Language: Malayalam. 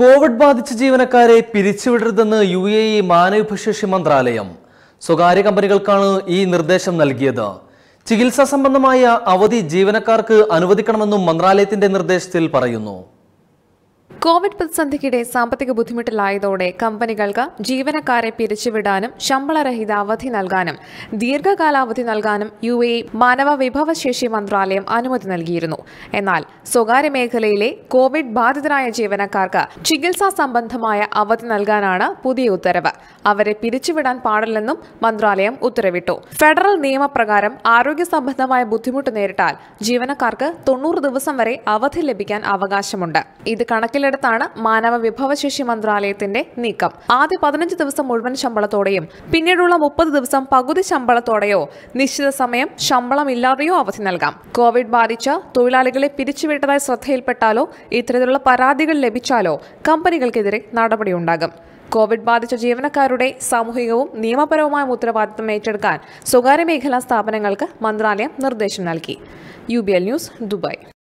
കോവിഡ് ബാധിച്ച ജീവനക്കാരെ പിരിച്ചുവിടരുതെന്ന് യു എ ഇ മാനവഭക്ഷി മന്ത്രാലയം സ്വകാര്യ കമ്പനികൾക്കാണ് ഈ നിർദ്ദേശം നൽകിയത് ചികിത്സാ സംബന്ധമായ അവധി ജീവനക്കാർക്ക് അനുവദിക്കണമെന്നും മന്ത്രാലയത്തിന്റെ നിർദ്ദേശത്തിൽ പറയുന്നു കോവിഡ് പ്രതിസന്ധിക്കിടെ സാമ്പത്തിക ബുദ്ധിമുട്ടിലായതോടെ കമ്പനികൾക്ക് ജീവനക്കാരെ പിരിച്ചുവിടാനും ശമ്പളരഹിത അവധി നൽകാനും ദീർഘകാലാവധി നൽകാനും യു എ മാനവ വിഭവശേഷി മന്ത്രാലയം അനുമതി നൽകിയിരുന്നു എന്നാൽ സ്വകാര്യ മേഖലയിലെ കോവിഡ് ബാധിതരായ ജീവനക്കാർക്ക് ചികിത്സാ സംബന്ധമായ അവധി നൽകാനാണ് പുതിയ ഉത്തരവ് അവരെ പിരിച്ചുവിടാൻ പാടില്ലെന്നും മന്ത്രാലയം ഉത്തരവിട്ടു ഫെഡറൽ നിയമപ്രകാരം ആരോഗ്യ സംബന്ധമായ ബുദ്ധിമുട്ട് നേരിട്ടാൽ ജീവനക്കാർക്ക് തൊണ്ണൂറ് ദിവസം വരെ അവധി ലഭിക്കാൻ അവകാശമുണ്ട് ഇത് കണക്കിൽ കണക്കിലെടുത്താണ് മാനവ വിഭവശേഷി മന്ത്രാലയത്തിന്റെ നീക്കം ആദ്യ പതിനഞ്ച് ദിവസം മുഴുവൻ ശമ്പളത്തോടെയും പിന്നീടുള്ള മുപ്പത് ദിവസം പകുതി ശമ്പളത്തോടെയോ നിശ്ചിത സമയം ശമ്പളമില്ലാതെയോ അവധി നൽകാം കോവിഡ് ബാധിച്ച തൊഴിലാളികളെ പിരിച്ചുവിട്ടതായി ശ്രദ്ധയിൽപ്പെട്ടാലോ ഇത്തരത്തിലുള്ള പരാതികൾ ലഭിച്ചാലോ കമ്പനികൾക്കെതിരെ നടപടിയുണ്ടാകും കോവിഡ് ബാധിച്ച ജീവനക്കാരുടെ സാമൂഹികവും നിയമപരവുമായ ഉത്തരവാദിത്തം ഏറ്റെടുക്കാൻ സ്വകാര്യ മേഖലാ സ്ഥാപനങ്ങൾക്ക് മന്ത്രാലയം നിർദ്ദേശം നൽകി യു ന്യൂസ് ദുബായ്